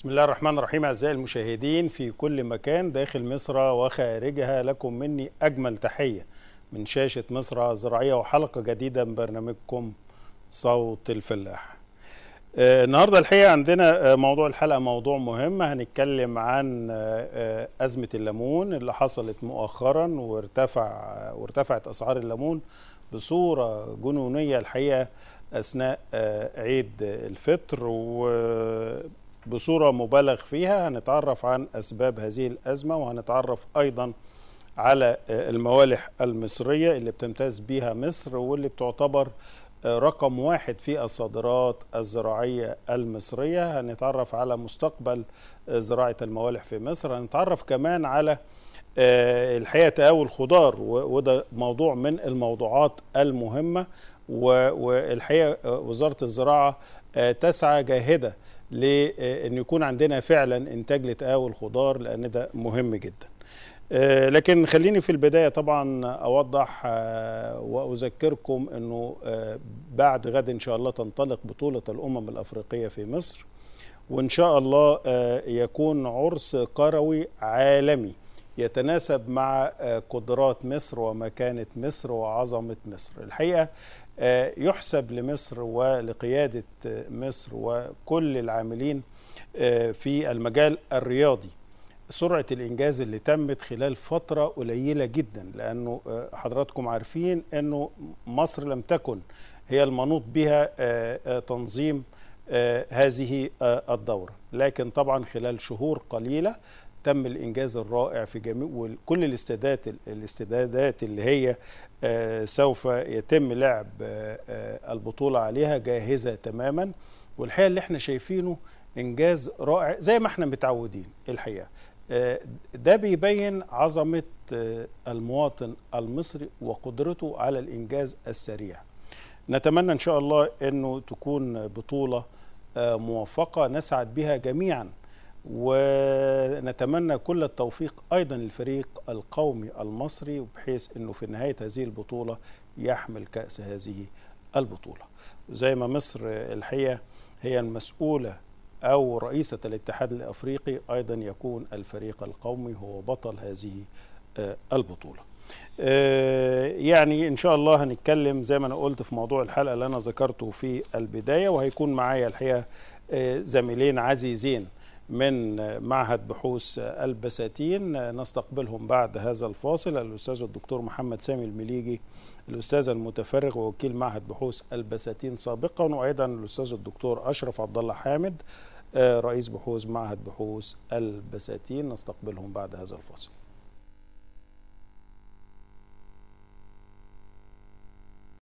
بسم الله الرحمن الرحيم أعزائي المشاهدين في كل مكان داخل مصر وخارجها لكم مني أجمل تحية من شاشة مصر زراعية وحلقة جديدة من برنامجكم صوت الفلاح آه النهاردة الحقيقة عندنا آه، موضوع الحلقة موضوع مهم هنتكلم عن آه, آه، أزمة الليمون اللي حصلت مؤخرا وارتفع آه، وارتفعت أسعار الليمون بصورة جنونية الحقيقة أثناء آه عيد الفطر و بصورة مبالغ فيها هنتعرف عن أسباب هذه الأزمة وهنتعرف أيضا على آه، الموالح المصرية اللي بتمتاز بها مصر واللي بتعتبر آه، رقم واحد في الصادرات الزراعية المصرية هنتعرف على مستقبل آه، زراعة الموالح في مصر هنتعرف كمان على الحقيقة تقاول خضار وده موضوع من الموضوعات المهمة والحقيقة وزارة الزراعة تسعى جاهدة لأن آه، يكون عندنا فعلا إنتاج لتقاوي الخضار لأن ده مهم جدا آه، لكن خليني في البداية طبعا أوضح آه، وأذكركم أنه بعد غد إن شاء الله تنطلق بطولة الأمم الأفريقية في مصر وإن شاء الله يكون عرس قروي عالمي يتناسب مع آه، قدرات مصر ومكانة مصر وعظمة مصر الحقيقة آه، يحسب لمصر ولقيادة آه، مصر وكل العاملين في المجال الرياضي سرعة الإنجاز اللي تمت خلال فترة قليلة جدا لأنه حضراتكم عارفين أنه مصر لم تكن هي المنوط بها تنظيم هذه الدورة لكن طبعا خلال شهور قليلة تم الانجاز الرائع في جميع وكل الاستادات الاستدادات اللي هي آه، سوف يتم لعب آه، البطوله عليها جاهزه تماما والحقيقه اللي احنا شايفينه انجاز رائع زي ما احنا متعودين الحقيقه آه، ده بيبين عظمه المواطن المصري وقدرته على الانجاز السريع نتمنى ان شاء الله انه تكون بطوله موفقه نسعد بها جميعا ونتمنى كل التوفيق أيضا للفريق القومي المصري بحيث أنه في نهاية هذه البطولة يحمل كأس هذه البطولة زي ما مصر الحقيقة هي المسؤولة أو رئيسة الاتحاد الأفريقي أيضا يكون الفريق القومي هو بطل هذه آه، البطولة آه، يعني إن شاء الله هنتكلم زي ما أنا قلت في موضوع الحلقة اللي أنا ذكرته في البداية وهيكون معايا الحقيقة آه، زميلين عزيزين من معهد بحوث البساتين نستقبلهم بعد هذا الفاصل الأستاذ الدكتور محمد سامي المليجي الأستاذ المتفرغ ووكيل معهد بحوث البساتين سابقا وأيضا الأستاذ الدكتور أشرف عبد الله حامد آه، رئيس بحوث معهد بحوث البساتين نستقبلهم بعد هذا الفاصل